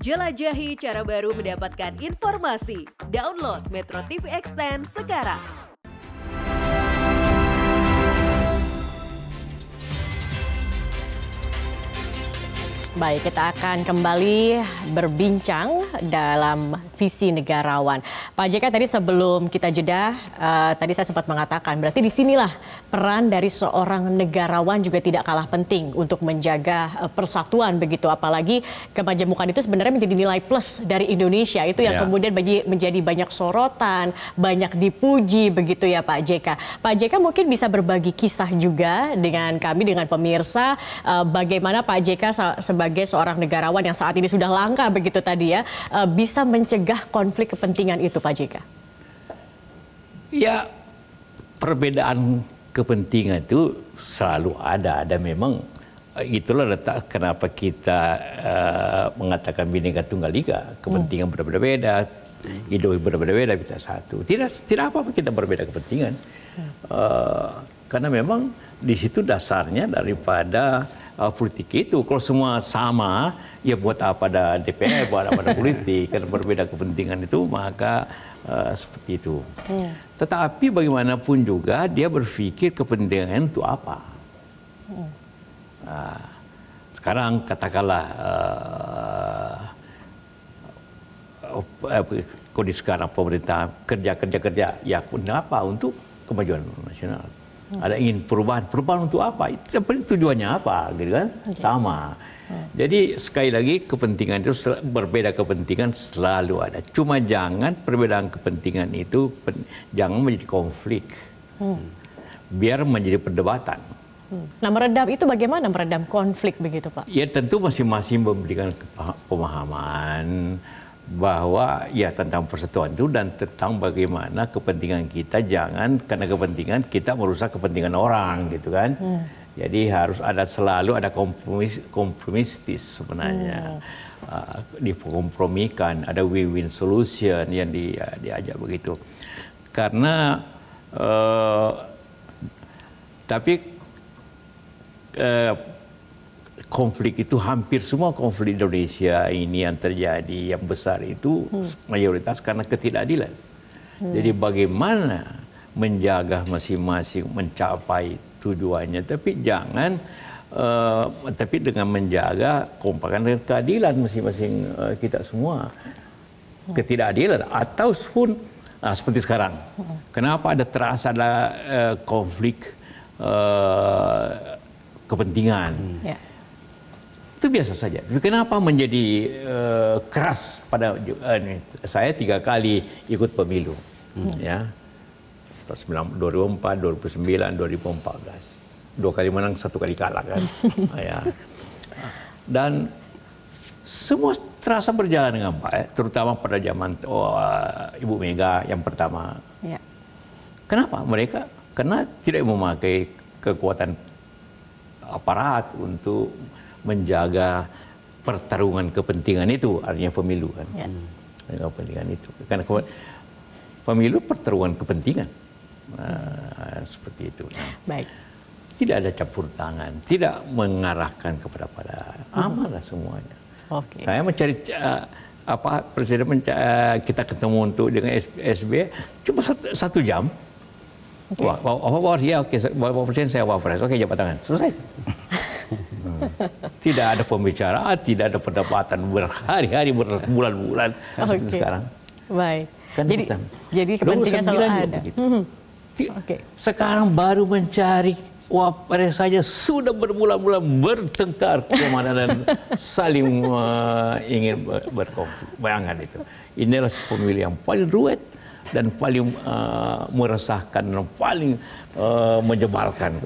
Jelajahi cara baru mendapatkan informasi. Download Metro TV Extend sekarang. Baik, kita akan kembali berbincang dalam visi negarawan. Pak JK tadi sebelum kita jeda, uh, tadi saya sempat mengatakan berarti disinilah peran dari seorang negarawan juga tidak kalah penting untuk menjaga eh, persatuan begitu apalagi kemajemukan itu sebenarnya menjadi nilai plus dari Indonesia itu yang ya. kemudian menjadi banyak sorotan banyak dipuji begitu ya Pak JK Pak JK mungkin bisa berbagi kisah juga dengan kami dengan pemirsa eh, bagaimana Pak JK sebagai seorang negarawan yang saat ini sudah langka begitu tadi ya eh, bisa mencegah konflik kepentingan itu Pak JK Ya perbedaan kepentingan itu selalu ada ada memang eh, itulah letak kenapa kita uh, mengatakan bineka tunggal ika kepentingan hmm. berbeda-beda ideologi berbeda-beda kita satu tidak tidak apa apa kita berbeda kepentingan uh, karena memang di situ dasarnya daripada uh, politik itu kalau semua sama ya buat apa ada DPR buat apa ada politik karena berbeda kepentingan itu maka Ah, seperti itu. Hmm. Tetapi bagaimanapun juga dia berfikir kepentingan itu apa. Hmm. Uh, sekarang katakanlah uh, kondisi sekarang pemerintah kerja kerja kerja, ya kenapa untuk kemajuan nasional? Hmm. ada ingin perubahan perubahan untuk apa itu tujuannya apa gitu kan okay. sama hmm. jadi sekali lagi kepentingan itu berbeda kepentingan selalu ada cuma jangan perbedaan kepentingan itu pen, jangan menjadi konflik hmm. biar menjadi perdebatan hmm. nah meredam itu bagaimana meredam konflik begitu pak ya tentu masing-masing memberikan pemahaman bahwa ya tentang persatuan itu dan tentang bagaimana kepentingan kita jangan karena kepentingan kita merusak kepentingan orang gitu kan. Hmm. Jadi harus ada selalu ada kompromis kompromistis sebenarnya. Hmm. Uh, dikompromikan, ada win-win solution yang di, uh, diajak begitu. Karena uh, tapi uh, konflik itu hampir semua konflik Indonesia ini yang terjadi yang besar itu hmm. mayoritas karena ketidakadilan. Hmm. Jadi bagaimana menjaga masing-masing mencapai tujuannya, tapi jangan uh, tapi dengan menjaga kompakan dan keadilan masing-masing uh, kita semua hmm. ketidakadilan atau pun nah, seperti sekarang hmm. kenapa ada terasa ada uh, konflik uh, kepentingan yeah itu biasa saja. kenapa menjadi uh, keras pada uh, saya tiga kali ikut pemilu, hmm. ya, 2004, 2009, 2014, dua kali menang, satu kali kalah kan, ya. Dan semua terasa berjalan dengan baik, terutama pada zaman oh, eh, Ibu Mega yang pertama. Ya. Kenapa mereka? Karena tidak memakai kekuatan aparat untuk menjaga pertarungan kepentingan itu artinya pemilu kan. Ya. Hmm. kepentingan itu. Karena pemilu pertarungan kepentingan. Nah, seperti itu. Nah, Baik. Tidak ada campur tangan, tidak mengarahkan kepada pada hmm. amanlah semuanya. Okay. Saya mencari uh, eh, apa presiden uh, kita ketemu untuk dengan SB cuma satu, satu jam. Okay. Wah, wah, wah, ya oke, okay, presiden saya wapres, oke okay, jabat tangan, selesai. Hmm. Tidak ada pembicaraan, tidak ada pendapatan berhari-hari, berbulan-bulan okay. sekarang. Baik. Kan jadi, jadi kepentingan selalu ada. Gitu. Hmm. okay. Sekarang baru mencari wapres saja sudah berbulan-bulan bertengkar kemana dan saling uh, ingin berkonflik. Bayangkan itu. Inilah pemilihan yang paling ruwet dan paling uh, meresahkan dan paling uh, menjebalkan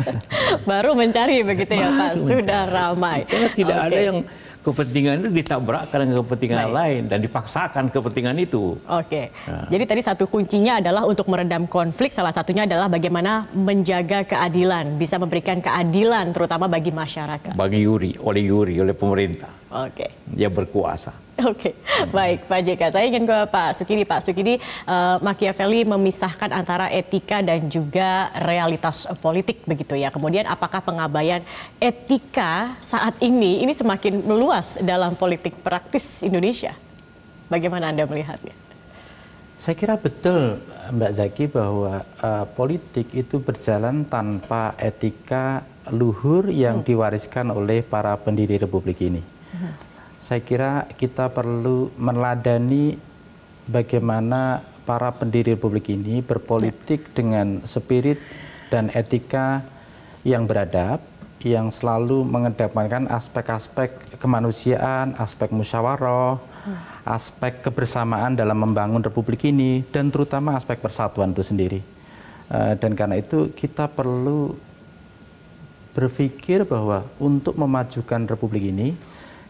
Baru mencari begitu ya Pak, Baru sudah mencari. ramai. Karena tidak okay. ada yang kepentingan itu ditabrakkan dengan kepentingan Baik. lain dan dipaksakan kepentingan itu. Oke. Nah. Jadi tadi satu kuncinya adalah untuk meredam konflik, salah satunya adalah bagaimana menjaga keadilan, bisa memberikan keadilan terutama bagi masyarakat. Bagi Yuri, oleh Yuri, oleh pemerintah. Oke. Dia berkuasa. Oke, baik Pak JK. Saya ingin ke Pak Sukidi. Pak Sukidi, uh, Machiavelli memisahkan antara etika dan juga realitas politik begitu ya. Kemudian apakah pengabaian etika saat ini ini semakin meluas dalam politik praktis Indonesia? Bagaimana Anda melihatnya? Saya kira betul Mbak Zaki bahwa uh, politik itu berjalan tanpa etika luhur yang hmm. diwariskan oleh para pendiri republik ini. Hmm saya kira kita perlu meladani bagaimana para pendiri republik ini berpolitik dengan spirit dan etika yang beradab yang selalu mengedepankan aspek-aspek kemanusiaan, aspek musyawarah, hmm. aspek kebersamaan dalam membangun republik ini, dan terutama aspek persatuan itu sendiri. Eh, dan karena itu kita perlu berpikir bahwa untuk memajukan republik ini,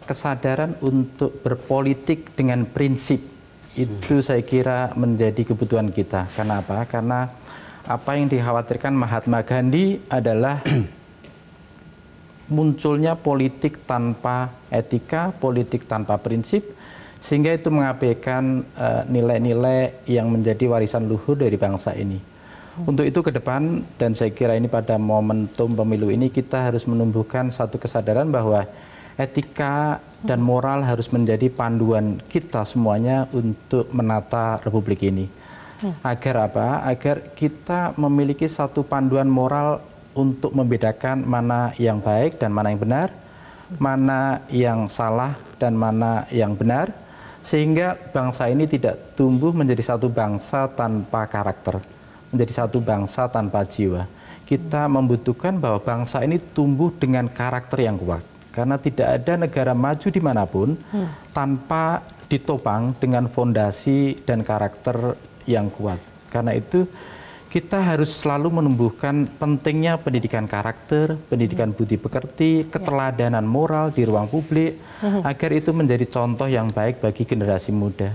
kesadaran untuk berpolitik dengan prinsip hmm. itu saya kira menjadi kebutuhan kita. Karena apa? Karena apa yang dikhawatirkan Mahatma Gandhi adalah munculnya politik tanpa etika, politik tanpa prinsip, sehingga itu mengabaikan eh, nilai-nilai uh, yang menjadi warisan luhur dari bangsa ini. Hmm. Untuk itu ke depan, dan saya kira ini pada momentum pemilu ini, kita harus menumbuhkan satu kesadaran bahwa etika dan moral harus menjadi panduan kita semuanya untuk menata republik ini. Hmm. Agar apa? Agar kita memiliki satu panduan moral untuk membedakan mana yang baik dan mana yang benar, mana yang salah dan mana yang benar, sehingga bangsa ini tidak tumbuh menjadi satu bangsa tanpa karakter, menjadi satu bangsa tanpa jiwa. Kita membutuhkan bahwa bangsa ini tumbuh dengan karakter yang kuat karena tidak ada negara maju dimanapun hmm. tanpa ditopang dengan fondasi dan karakter yang kuat. Karena itu kita harus selalu menumbuhkan pentingnya pendidikan karakter, pendidikan hmm. budi pekerti, ya. keteladanan moral di ruang publik hmm. agar itu menjadi contoh yang baik bagi generasi muda.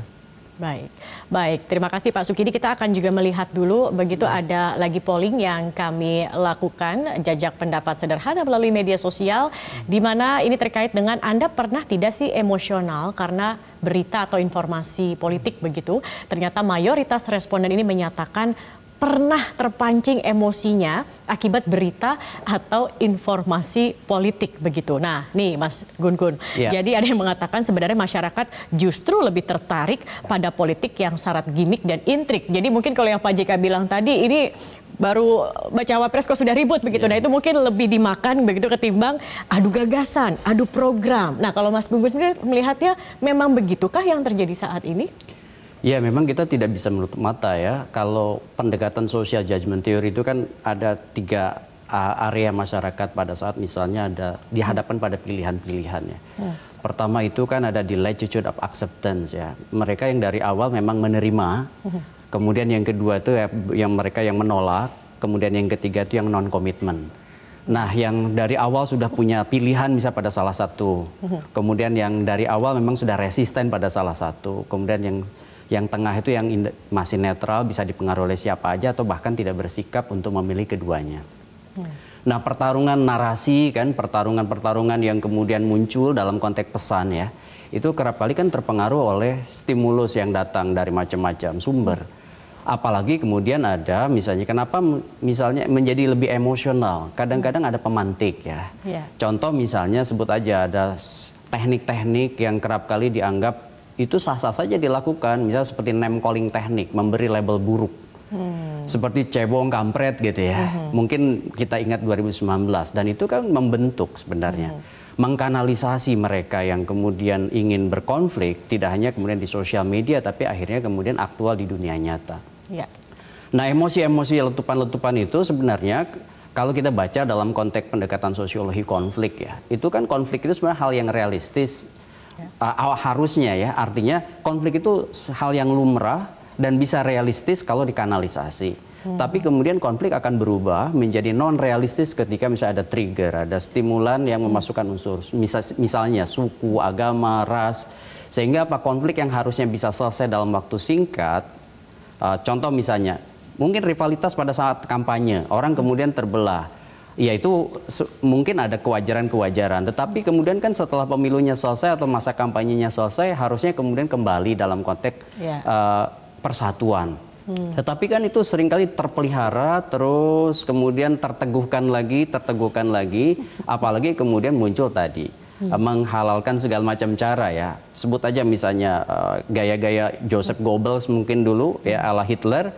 Baik, baik. Terima kasih Pak Sukidi. Kita akan juga melihat dulu begitu iya. ada lagi polling yang kami lakukan jajak pendapat sederhana melalui media sosial, hmm. di mana ini terkait dengan Anda pernah tidak sih emosional karena berita atau informasi politik begitu. Ternyata mayoritas responden ini menyatakan pernah terpancing emosinya akibat berita atau informasi politik begitu. Nah, nih Mas Gun Gun. Ya. Jadi ada yang mengatakan sebenarnya masyarakat justru lebih tertarik pada politik yang syarat gimmick dan intrik. Jadi mungkin kalau yang Pak JK bilang tadi ini baru baca wapres kok sudah ribut begitu. Ya. Nah, itu mungkin lebih dimakan begitu ketimbang adu gagasan, adu program. Nah, kalau Mas Gun Gun sendiri melihatnya memang begitukah yang terjadi saat ini? Ya memang kita tidak bisa menutup mata ya. Kalau pendekatan social judgment theory itu kan ada tiga area masyarakat pada saat misalnya ada dihadapkan pada pilihan-pilihannya. ya Pertama itu kan ada di latitude of acceptance ya. Mereka yang dari awal memang menerima. Mhm. Kemudian yang kedua itu ya, yang mereka yang menolak. Kemudian yang ketiga itu yang non komitmen. Nah, yang dari awal sudah punya pilihan bisa pada salah satu. Mhm. Kemudian yang dari awal memang sudah resisten pada salah satu. Kemudian yang yang tengah itu yang masih netral bisa dipengaruhi oleh siapa aja atau bahkan tidak bersikap untuk memilih keduanya. Hmm. Nah pertarungan narasi kan pertarungan-pertarungan yang kemudian muncul dalam konteks pesan ya itu kerap kali kan terpengaruh oleh stimulus yang datang dari macam-macam sumber. Hmm. Apalagi kemudian ada misalnya kenapa misalnya menjadi lebih emosional. Kadang-kadang ada pemantik ya. Yeah. Contoh misalnya sebut aja ada teknik-teknik yang kerap kali dianggap itu sah-sah saja dilakukan. Misalnya seperti name calling teknik, memberi label buruk. Hmm. Seperti cebong kampret gitu ya. Hmm. Mungkin kita ingat 2019 dan itu kan membentuk sebenarnya. Hmm mengkanalisasi mereka yang kemudian ingin berkonflik tidak hanya kemudian di sosial media tapi akhirnya kemudian aktual di dunia nyata. Ya. Nah emosi-emosi letupan-letupan itu sebenarnya kalau kita baca dalam konteks pendekatan sosiologi konflik ya itu kan konflik itu sebenarnya hal yang realistis uh, harusnya ya artinya konflik itu hal yang lumrah dan bisa realistis kalau dikanalisasi. Hmm. Tapi kemudian konflik akan berubah menjadi non realistis ketika misalnya ada trigger, ada stimulan yang hmm. memasukkan unsur misalnya suku, agama, ras. Sehingga apa konflik yang harusnya bisa selesai dalam waktu singkat uh, contoh misalnya mungkin rivalitas pada saat kampanye, orang kemudian terbelah ya itu mungkin ada kewajaran-kewajaran. Tetapi kemudian kan setelah pemilunya selesai atau masa kampanyenya selesai, harusnya kemudian kembali dalam konteks yeah. Ya. uh, persatuan. Hmm. Tetapi kan itu seringkali terpelihara, terus kemudian terteguhkan lagi, terteguhkan lagi, apalagi kemudian muncul tadi hmm. menghalalkan segala macam cara ya. Sebut aja misalnya eh, gaya-gaya uh, Joseph Goebbels mungkin dulu ya ala Hitler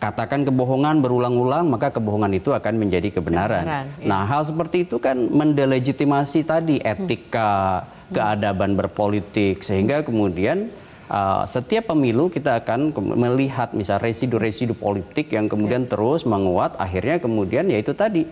katakan kebohongan berulang-ulang maka kebohongan itu akan menjadi kebenaran. kebenaran iya. nah, hal seperti itu kan mendelegitimasi tadi hmm. etika, hmm. keadaban berpolitik sehingga kemudian Uh, setiap pemilu kita akan melihat misal residu-residu politik yang kemudian yeah. terus menguat akhirnya kemudian yaitu tadi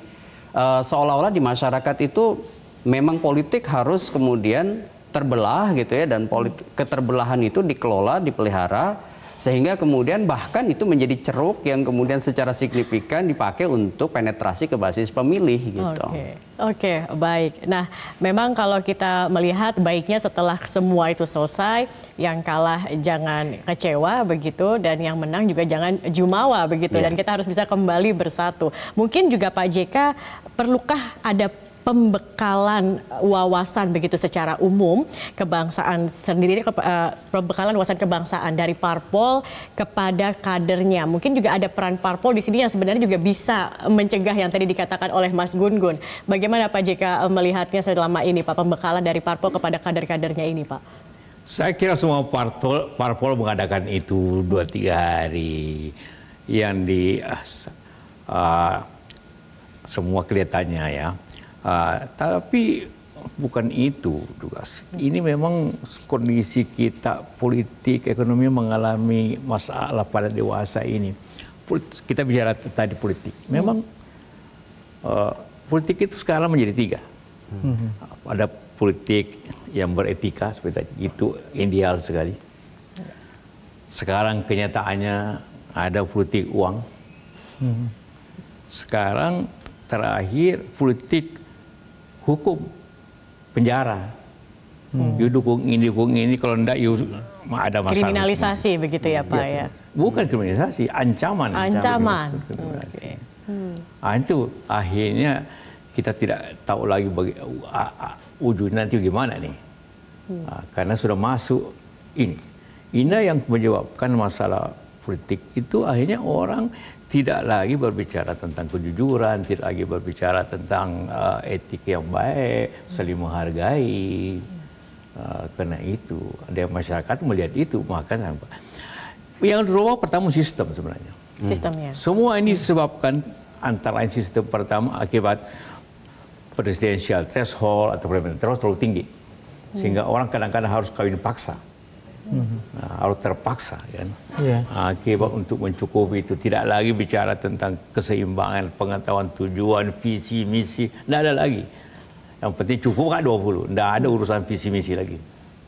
uh, seolah-olah di masyarakat itu memang politik harus kemudian terbelah gitu ya dan politik, keterbelahan itu dikelola dipelihara sehingga kemudian bahkan itu menjadi ceruk yang kemudian secara signifikan dipakai untuk penetrasi ke basis pemilih gitu. Oke, okay. okay, baik. Nah, memang kalau kita melihat baiknya setelah semua itu selesai, yang kalah jangan kecewa begitu dan yang menang juga jangan jumawa begitu yeah. dan kita harus bisa kembali bersatu. Mungkin juga Pak JK perlukah ada pembekalan wawasan begitu secara umum kebangsaan sendiri ke, uh, pembekalan wawasan kebangsaan dari parpol kepada kadernya. Mungkin juga ada peran parpol di sini yang sebenarnya juga bisa mencegah yang tadi dikatakan oleh Mas Gun-Gun. Bagaimana Pak JK melihatnya selama ini Pak pembekalan dari parpol kepada kader-kadernya ini Pak? Saya kira semua parpol parpol mengadakan itu dua tiga hari yang di uh, semua kelihatannya ya Ah, tapi bukan itu tugas. Ini memang kondisi kita politik ekonomi mengalami masalah pada dewasa ini. kita bicara tadi politik. Memang uh, politik itu sekarang menjadi tiga. Hmm. Ada politik yang beretika seperti itu ideal sekali. Sekarang kenyataannya ada politik uang. Hmm. Sekarang terakhir politik hukum penjara. Hmm. You dukung ini, dukung ini, kalau tidak you ada masalah. Kriminalisasi hukum. begitu ya Pak ya? ya. Bukan kriminalisasi, ancaman. Ancaman. ancaman. Hmm. Nah, itu akhirnya kita tidak tahu lagi bagaimana ujung nanti gimana nih. Hmm. Ah, karena sudah masuk ini. Ini yang menyebabkan masalah politik itu akhirnya orang tidak lagi berbicara tentang kejujuran, tidak lagi berbicara tentang uh, etik yang baik, saling menghargai. Uh, eh, karena itu, ada masyarakat melihat itu, maka yang dirubah pertama sistem sebenarnya. Hmm. Sistemnya. Semua ini disebabkan antara lain sistem pertama akibat presidensial threshold atau parliamentary threshold terlalu tinggi. Hmm. Sehingga orang kadang-kadang harus kawin paksa. Ah, harus terpaksa kan. Ya. Akibat ah, untuk mencukupi itu tidak lagi bicara tentang keseimbangan, pengetahuan tujuan, visi, misi, tidak ada lagi. Yang penting cukup kan 20, tidak ada urusan visi misi lagi.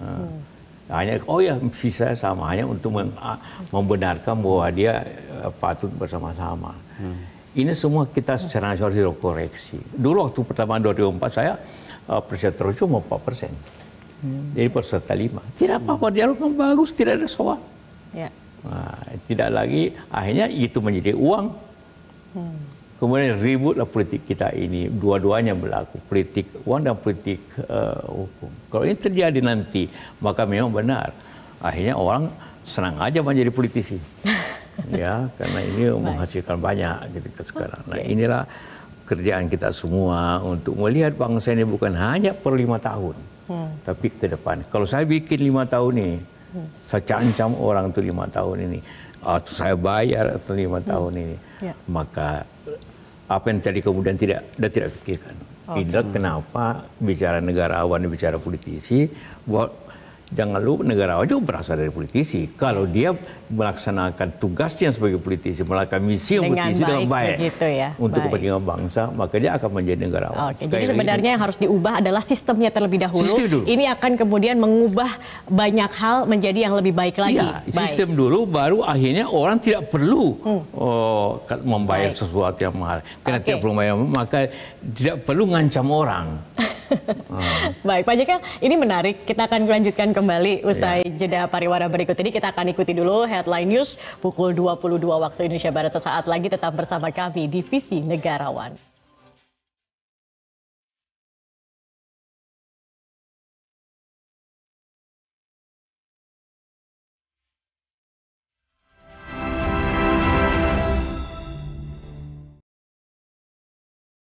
Ah. Hmm. Hanya oh ya visi sama hanya untuk membenarkan bahwa dia eh, patut bersama-sama. Hmm. Ini semua kita secara nasional koreksi. Dulu waktu pertama 2004 saya uh, terus cuma 4 persen. Hmm. Jadi peserta lima. Tidak apa-apa, hmm. dialognya bagus, tidak ada soal. Ya. Nah, tidak lagi, akhirnya itu menjadi uang. Hmm. Kemudian ributlah politik kita ini, dua-duanya berlaku, politik uang dan politik uh, hukum. Kalau ini terjadi nanti, maka memang benar. Akhirnya orang senang aja menjadi politisi. ya, karena ini Baik. menghasilkan banyak gitu sekarang. Nah, inilah kerjaan kita semua untuk melihat bangsa ini bukan hanya per lima tahun hmm. tapi ke depan. Kalau saya bikin lima tahun ini, hmm. saya cancam orang itu lima tahun ini, atau saya bayar atau lima hmm. tahun ini, ya. maka apa yang tadi kemudian tidak, tidak pikirkan. Okay. Tidak kenapa bicara negarawan, bicara politisi, buat Jangan lupa negarawan juga berasal dari politisi. Kalau dia melaksanakan tugasnya sebagai politisi, melakukan misi dengan politisi baik, dengan baik gitu ya. untuk baik. kepentingan bangsa, maka dia akan menjadi negarawan. Oke, jadi gitu. sebenarnya ini. yang harus diubah adalah sistemnya terlebih dahulu. Sistem dulu. Ini akan kemudian mengubah banyak hal menjadi yang lebih baik lagi. Iya, sistem dulu baru akhirnya orang tidak perlu hmm. oh, membayar baik. sesuatu yang mahal. Karena okay. tidak perlu membayar, maka tidak perlu ngancam orang. Baik, Pak Jika ini menarik. Kita akan lanjutkan kembali usai yeah. jeda pariwara berikut ini. Kita akan ikuti dulu headline news pukul 22 waktu Indonesia Barat sesaat lagi tetap bersama kami di Visi Negarawan.